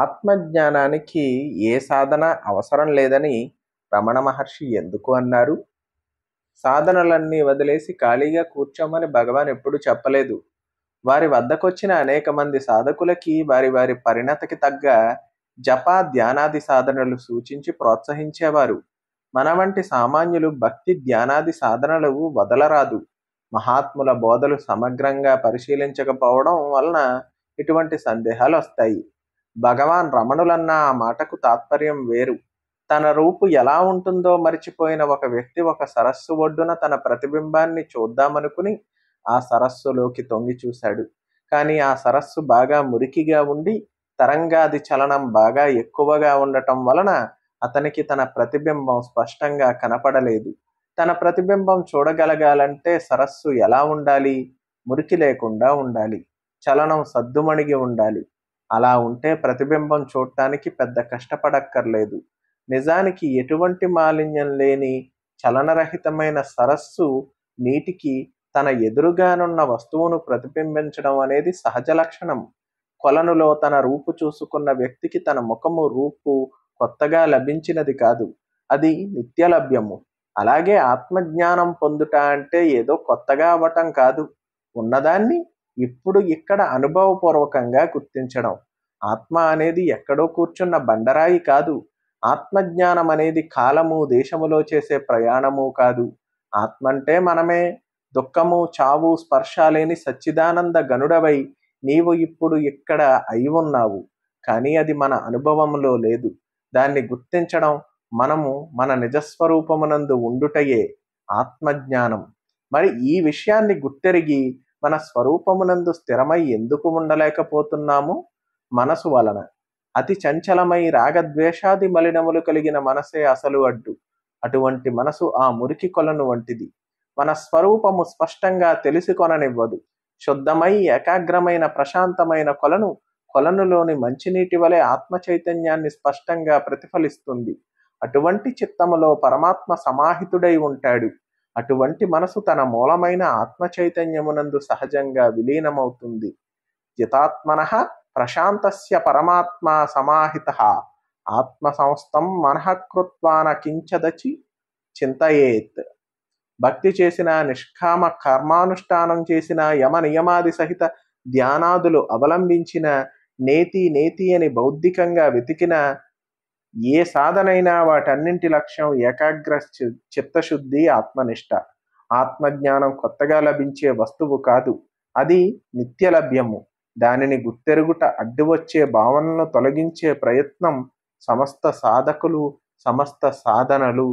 ఆత్మజ్ఞానానికి ఏ సాధన అవసరం లేదని రమణ మహర్షి ఎందుకు అన్నారు సాధనలన్నీ వదిలేసి ఖాళీగా కూర్చోమని భగవాన్ ఎప్పుడు చెప్పలేదు వారి వద్దకొచ్చిన అనేక మంది సాధకులకి వారి వారి పరిణతికి తగ్గ జప ధ్యానాది సాధనలు సూచించి ప్రోత్సహించేవారు మన వంటి సామాన్యులు భక్తి ధ్యానాది సాధనలు వదలరాదు మహాత్ముల బోధలు సమగ్రంగా పరిశీలించకపోవడం వలన ఇటువంటి సందేహాలు వస్తాయి భగవాన్ రమణులన్న ఆ మాటకు తాత్పర్యం వేరు తన రూపు ఎలా ఉంటుందో మరిచిపోయిన ఒక వ్యక్తి ఒక సరస్సు ఒడ్డున తన ప్రతిబింబాన్ని చూద్దామనుకుని ఆ సరస్సులోకి తొంగి చూశాడు కానీ ఆ సరస్సు బాగా మురికిగా ఉండి తరంగాది చలనం బాగా ఎక్కువగా ఉండటం వలన అతనికి తన ప్రతిబింబం స్పష్టంగా కనపడలేదు తన ప్రతిబింబం చూడగలగాలంటే సరస్సు ఎలా ఉండాలి మురికి లేకుండా ఉండాలి చలనం సద్దుమణిగి ఉండాలి అలా ఉంటే ప్రతిబింబం చూడటానికి పెద్ద కష్టపడక్కర్లేదు నిజానికి ఎటువంటి మాలిన్యం లేని చలనరహితమైన సరస్సు నీటికి తన ఎదురుగానున్న వస్తువును ప్రతిబింబించడం అనేది సహజ లక్షణం కొలనులో తన రూపు చూసుకున్న వ్యక్తికి తన ముఖము రూపు కొత్తగా లభించినది కాదు అది నిత్యలభ్యము అలాగే ఆత్మజ్ఞానం పొందుట అంటే ఏదో కొత్తగా అవ్వటం కాదు ఉన్నదాన్ని ఇప్పుడు ఇక్కడ అనుభవపూర్వకంగా గుర్తించడం ఆత్మ అనేది ఎక్కడో కూర్చున్న బండరాయి కాదు ఆత్మజ్ఞానం అనేది కాలము దేశములో చేసే ప్రయాణము కాదు ఆత్మ అంటే మనమే దుఃఖము చావు స్పర్శ లేని సచ్చిదానంద గనుడవై నీవు ఇప్పుడు ఇక్కడ అయి ఉన్నావు కానీ అది మన అనుభవంలో లేదు దాన్ని గుర్తించడం మనము మన నిజస్వరూపమునందు ఉండుటయే ఆత్మజ్ఞానం మరి ఈ విషయాన్ని గుర్తెరిగి మన స్వరూపమునందు స్థిరమై ఎందుకు ఉండలేకపోతున్నాము మనసు వలన అతి చంచలమై రాగద్వేషాది మలినములు కలిగిన మనసే అసలు అడ్డు అటువంటి మనసు ఆ మురికి కొలను వంటిది మన స్వరూపము స్పష్టంగా తెలుసుకొననివ్వదు శుద్ధమై ఏకాగ్రమైన ప్రశాంతమైన కొలను కొలనులోని మంచినీటి వలె ఆత్మ చైతన్యాన్ని స్పష్టంగా ప్రతిఫలిస్తుంది అటువంటి చిత్తములో పరమాత్మ సమాహితుడై ఉంటాడు అటువంటి మనసు తన మూలమైన ఆత్మ చైతన్యమునందు సహజంగా విలీనమవుతుంది యథాత్మన ప్రశాంతస్య పరమాత్మ సమాహిత ఆత్మ సంస్థం మనహకృత్వాన కించదచి చింతయేత్ భక్తి చేసిన నిష్కామ కర్మానుష్ఠానం చేసిన యమ నియమాది సహిత ధ్యానాదులు అవలంబించిన నేతి నేతి అని బౌద్ధికంగా వెతికిన ఏ సాధనైనా వాటన్నింటి లక్ష్యం ఏకాగ్ర చిత్తశుద్ధి ఆత్మనిష్ట ఆత్మజ్ఞానం కొత్తగా లభించే వస్తువు కాదు అది నిత్య లభ్యము దానిని గుర్తెరుగుట అడ్డు వచ్చే భావనను తొలగించే ప్రయత్నం సమస్త సాధకులు సమస్త సాధనలు